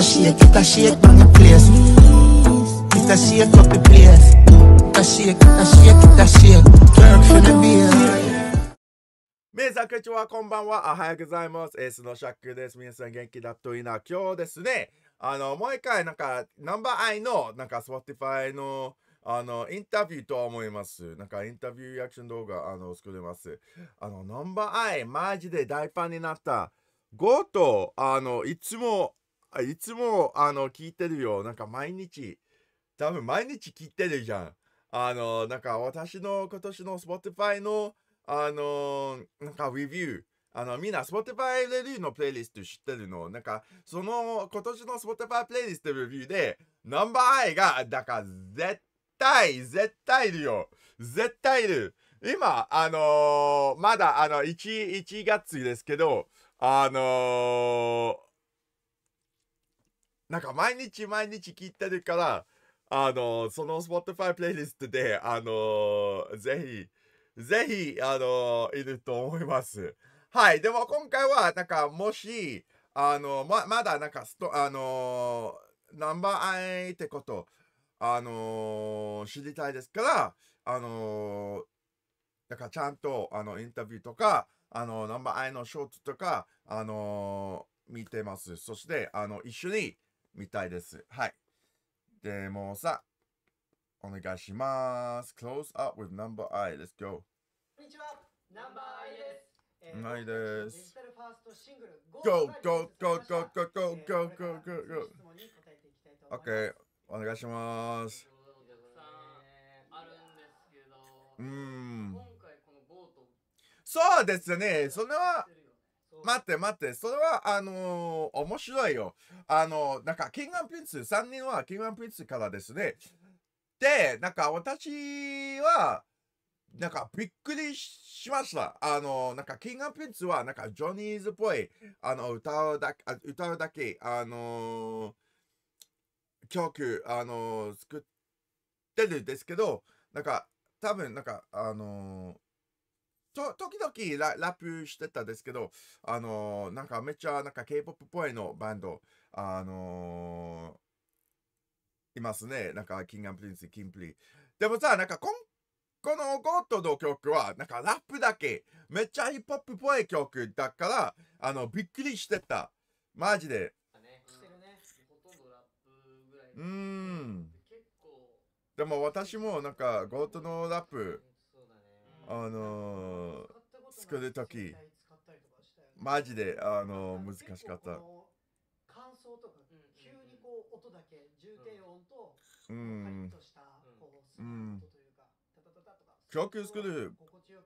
メ s ザ a shit, e t a s h on the place. t a s h the place. t a s h e t a s h e t a s h r f be e r 皆さん、こんにちは、こんばんは。おはようございます。エースのシャックです。皆さん、元気だといいな。今日ですね、あの、もう一回、なんか、ナンバーアイの、なんか、Spotify の、あの、インタビューとは思います。なんか、インタビューリアクション動画、あの、作れます。あの、ナンバーアイ、マジで大ファンになった。ゴーと、あの、いつも、あいつも、あの、聞いてるよ。なんか毎日、多分毎日聞いてるじゃん。あの、なんか私の今年の Spotify の、あの、なんかレビュー。あの、みんな Spotify レビューのプレイリスト知ってるの。なんか、その今年の Spotify プレイリストレビューで、ナンバーアイが、だから絶対、絶対いるよ。絶対いる。今、あのー、まだ、あの、1、1月ですけど、あのーなんか毎日毎日聞いてるから、あの、その Spotify プレイリストで、あの、ぜひ、ぜひ、あの、いると思います。はい。でも今回は、なんか、もし、あの、ま、まだなんかスト、あの、ナンバーアイってこと、あの、知りたいですから、あの、なんかちゃんと、あの、インタビューとか、あの、ナンバーアイのショートとか、あの、見てます。そして、あの、一緒に、みたいです。はい。でもさ、お願いします。Close up with number I. Let's go. こんにちは。ナンバー I です。えー、ないです。デジタルファーストシングル Go Go Go Go Go Go Go Go Go Go。OK、お願いします。たくさんあるんですけど、うん。今回この Go と。そうですね。それは待って待って、それは、あのー、面白いよ。あのー、なんか、キングアンプリンツ、3人はキングアンプリンツからですね。で、なんか私は、なんかびっくりしました。あの、なんか、キングアンプリンツは、なんか、ジョニーズっぽい、あの、歌うだけ、歌うだけ、あのー、曲、あのー、作ってるんですけど、なんか、多分、なんか、あのーと、時々ララップしてたんですけど、あのー、なんかめっちゃなんか K-POP っぽいのバンド、あのー、いますね。なんか、キングアンプリンス、キンプリ。でもさ、なんかこんこのゴッドの曲は、なんかラップだけ、めっちゃヒップホップっぽい曲だから、あの、びっくりしてた。マジで。うん。でも私もなんかゴッドのラップ、あのー、作る時マジで、あのー、難しかった。感想とか、急にこう音だけ重低音と、うん、カリッとしたこうス音というか、タタタタとか曲作る心地よく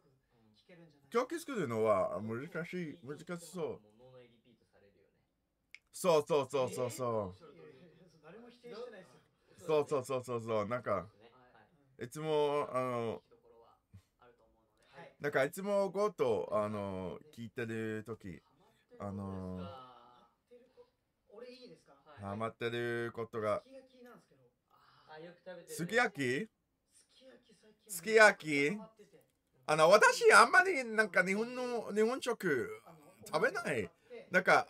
聴けるんじうなう曲作るのは難しい難しそうそうそうそうそうそううもう定うてういうすうそうそうそうそうそうなんかいつもあのなんかいつもゴーとあの聞いてる時あのハマってることがすき焼きすき焼きあの私あんまりなんか日本の日本食食べないなんか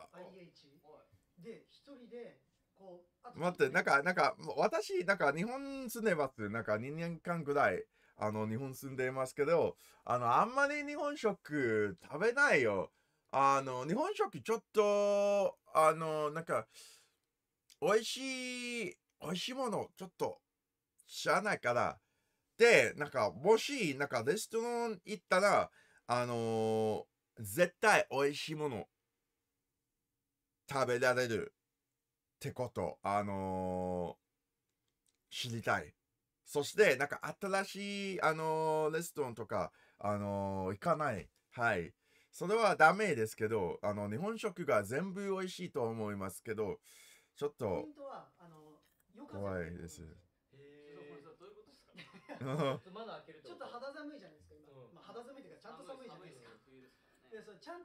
待ってなんかなんか私なんか日本住んでますなんか2年間ぐらいあの、日本住んでいますけど、あの、あんまり日本食食べないよ。あの、日本食ちょっと、あの、なんか、美味しい、美味しいもの、ちょっと、知らないから。で、なんか、もし、なんか、レストラン行ったら、あの絶対美味しいもの、食べられるってこと、あの知りたい。そして、なんか新しい、あのレストランとか、あの行かない。はい。それはダメですけど、あの、日本食が全部美味しいと思いますけど、ちょっと、怖いです。ちょっと肌寒いじゃないですか、今。まあ、肌寒いというか、ちゃんと寒いじゃないですか。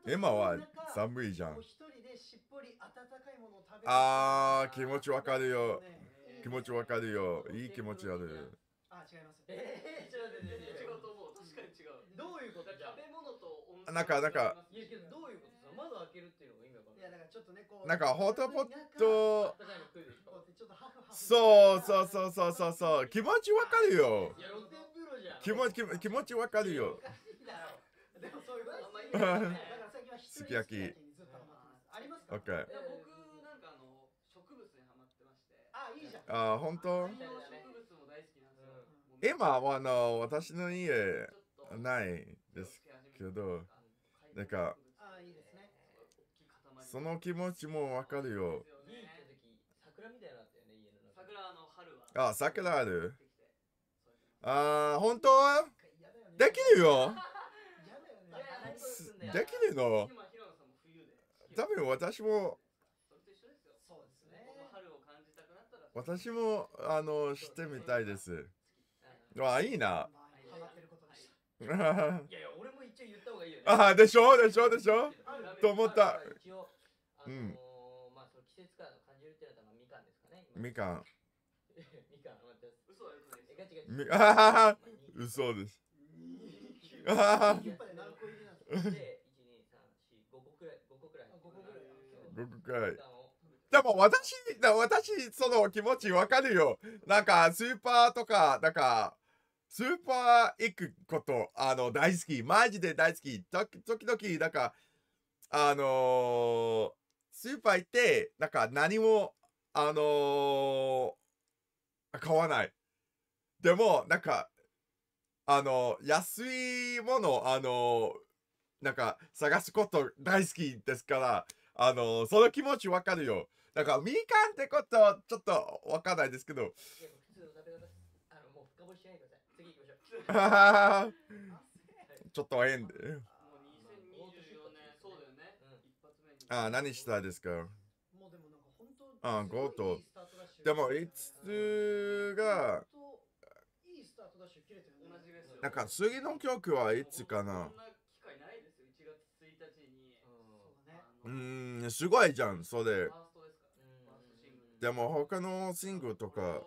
エマは寒いじゃん。ああー、気持ちわかるよ。ね気持ちわかるよ。いい気持ちある。あ、違います。ええ違う、違う、と待って、違うと思う。確かに違う。どういうこと食べ物と温なんか、なんか。いや、けどどういうことさ、窓開けるっていうのが意味わかんい。や、だからちょっとね、こう。なんか、ホットポット。そうそうそうそうそうそう。気持ちわかるよ。いや、露天風呂じゃ気持ち、気持ちわかるよ。でもそういうことすき焼き。ありますか ?OK。あ本当今はあの私の家ないですけどなんかその気持ちもわかるよあ桜あるあ本当できるよ できるの多分私も私もあのしてみたいですわいいなああでしょでしょでしょと思ったうみかんみかんみかんです あはは嘘ですあはは5 個くらい5個くらいでも私、私、その気持ちわかるよ。なんか、スーパーとか、なんか、スーパー行くこと、あの、大好き。マジで大好き。時々、なんか、あのー、スーパー行って、なんか何も、あのー、買わない。でも、なんか、あの、安いもの、あのー、なんか、探すこと大好きですから、あのー、その気持ちわかるよ。なんか、みかんってことはちょっとわかんないですけど。ちょっとえんで。ああ、何したですかああ、ゴート。でも、いつが、なんか、次の曲はいつかなうん、すごいじゃん、それ。でも他のシングルとか、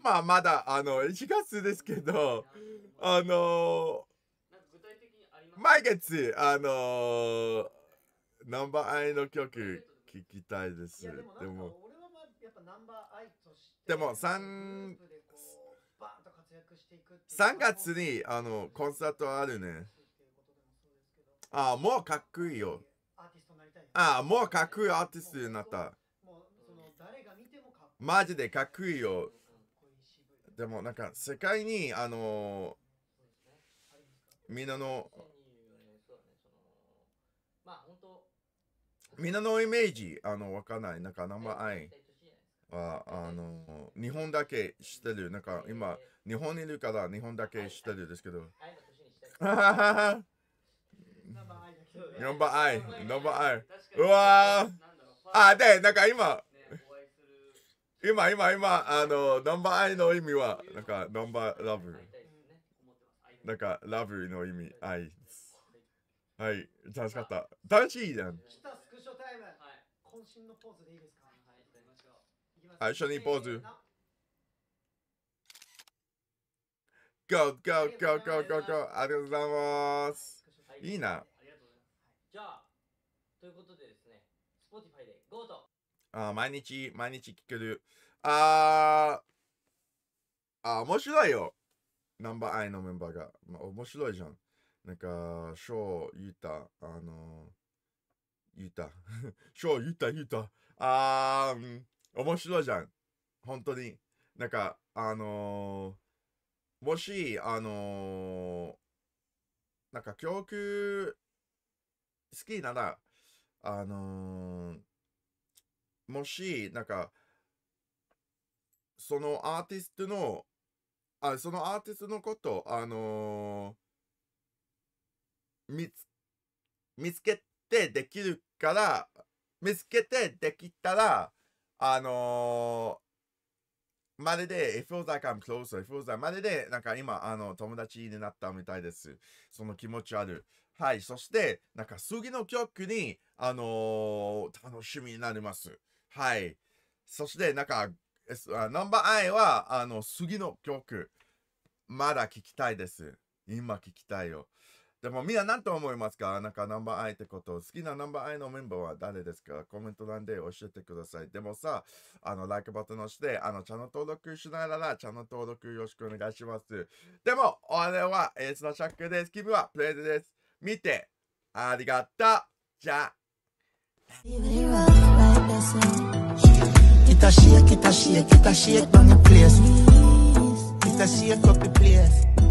今まだあの1月ですけど、あの毎月、あのナンバーアイの曲聞きたいです。でも、でも3、3月にあのコンサートあるね。ああ、もうかっこいいよ。ああ、もうかっこいいアーティストになった。マジでかっこいいよでもなんか世界にあのみんなのみんなのイメージあのわかんないなんかナンバーアイはあの日本だけ知ってるなんか今日本にいるから日本だけ知ってるですけどナンバーアイナンバーアイうわあでなんか今今、今、今、あの、ナンバーアイの意味は、なんか、ナンバーラブ。なんか、ラブの意味、イです。はい、楽しかった。楽しいじゃん。来たスクショタイム。渾身のポーズでいいですかはい、一緒にポーズ。Go, go, go, go, go, go. ありがとうございます。いいな。じゃあ、ということでですね、Spotify で GO とあ毎日、毎日聞ける。あー、あー面白いよ。ナンバーアイのメンバーが。まあ、面白いじゃん。なんか、ショー、ユータ、あのー、ユータ、ショー、ユータ、ユータ。あー、面白いじゃん。本当に。なんか、あのー、もし、あのー、なんか教育好きなら、あのー、もし、なんか、そのアーティストの、あ、そのアーティストのこと、あのー、見つ、見つけてできるから、見つけてできたら、あのー、まるで、If I come closer, if I まるで、なんか今、あの、友達になったみたいです。その気持ちある。はい、そして、なんか次の曲に、あのー、楽しみになります。はい。そして、なんか、ナンバーアイは、あの、次の曲、まだ聞きたいです。今聞きたいよ。でもみんな何と思いますかなんかナンバーアイってこと好きなナンバーアイのメンバーは誰ですかコメント欄で教えてください。でもさ、あの、like ボタン押して、あの、チャンネル登録しながら、チャンネル登録よろしくお願いします。でも、俺はエースのチャックです。君はプレイズです。見て、ありがとうじゃあ。it a shake, it a shake, it a shake on the place. it a shake up the place.